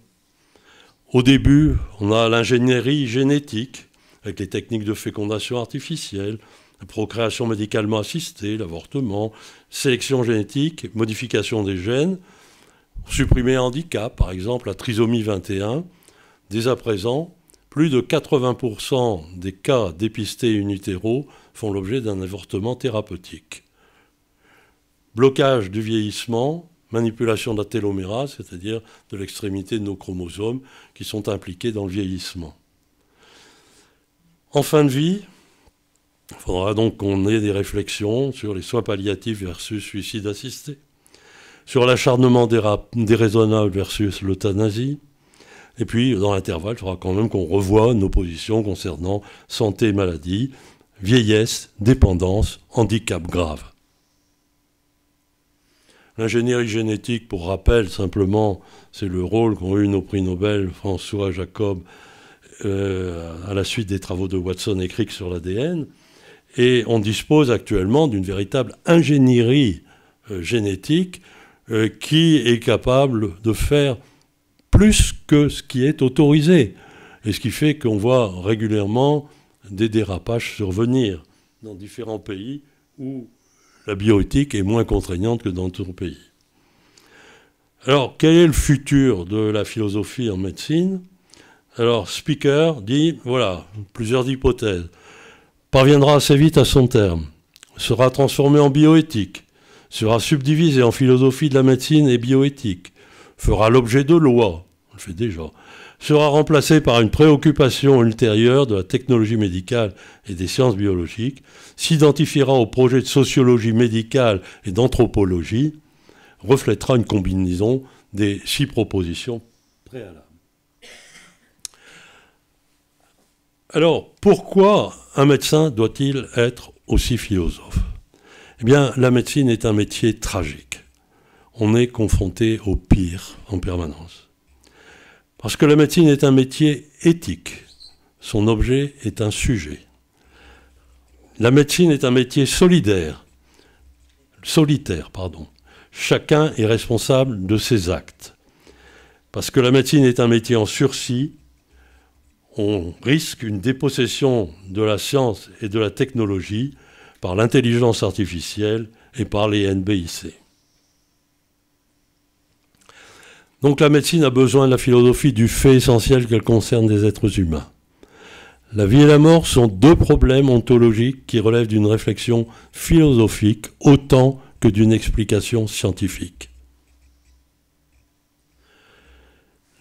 Au début, on a l'ingénierie génétique avec les techniques de fécondation artificielle, la procréation médicalement assistée, l'avortement, sélection génétique, modification des gènes, supprimer un handicap, par exemple la trisomie 21. Dès à présent, plus de 80% des cas dépistés unitéraux font l'objet d'un avortement thérapeutique. Blocage du vieillissement, manipulation de la télomérase, c'est-à-dire de l'extrémité de nos chromosomes qui sont impliqués dans le vieillissement. En fin de vie, il faudra donc qu'on ait des réflexions sur les soins palliatifs versus suicide assisté, sur l'acharnement déraisonnable versus l'euthanasie, et puis dans l'intervalle, il faudra quand même qu'on revoie nos positions concernant santé maladie, vieillesse, dépendance, handicap grave. L'ingénierie génétique, pour rappel simplement, c'est le rôle qu'ont eu nos prix Nobel François Jacob euh, à la suite des travaux de Watson et Crick sur l'ADN. Et on dispose actuellement d'une véritable ingénierie euh, génétique euh, qui est capable de faire plus que ce qui est autorisé. Et ce qui fait qu'on voit régulièrement des dérapages survenir dans différents pays où la bioéthique est moins contraignante que dans d'autres pays. Alors, quel est le futur de la philosophie en médecine alors, Speaker dit, voilà, plusieurs hypothèses. Parviendra assez vite à son terme, sera transformé en bioéthique, sera subdivisé en philosophie de la médecine et bioéthique, fera l'objet de lois, on le fait déjà, sera remplacé par une préoccupation ultérieure de la technologie médicale et des sciences biologiques, s'identifiera au projet de sociologie médicale et d'anthropologie, reflètera une combinaison des six propositions préalables. Alors, pourquoi un médecin doit-il être aussi philosophe Eh bien, la médecine est un métier tragique. On est confronté au pire en permanence. Parce que la médecine est un métier éthique. Son objet est un sujet. La médecine est un métier solidaire. Solitaire, pardon. Chacun est responsable de ses actes. Parce que la médecine est un métier en sursis, on risque une dépossession de la science et de la technologie par l'intelligence artificielle et par les NBIC. Donc la médecine a besoin de la philosophie du fait essentiel qu'elle concerne des êtres humains. La vie et la mort sont deux problèmes ontologiques qui relèvent d'une réflexion philosophique autant que d'une explication scientifique.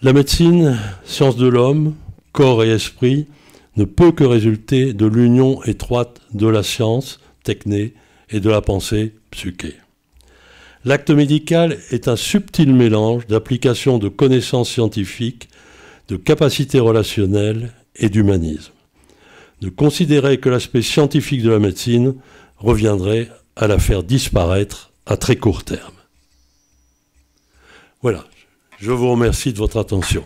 La médecine, science de l'homme, corps et esprit, ne peut que résulter de l'union étroite de la science, techné, et de la pensée, psyché. L'acte médical est un subtil mélange d'applications de connaissances scientifiques, de capacités relationnelles et d'humanisme. Ne considérer que l'aspect scientifique de la médecine reviendrait à la faire disparaître à très court terme. Voilà, je vous remercie de votre attention.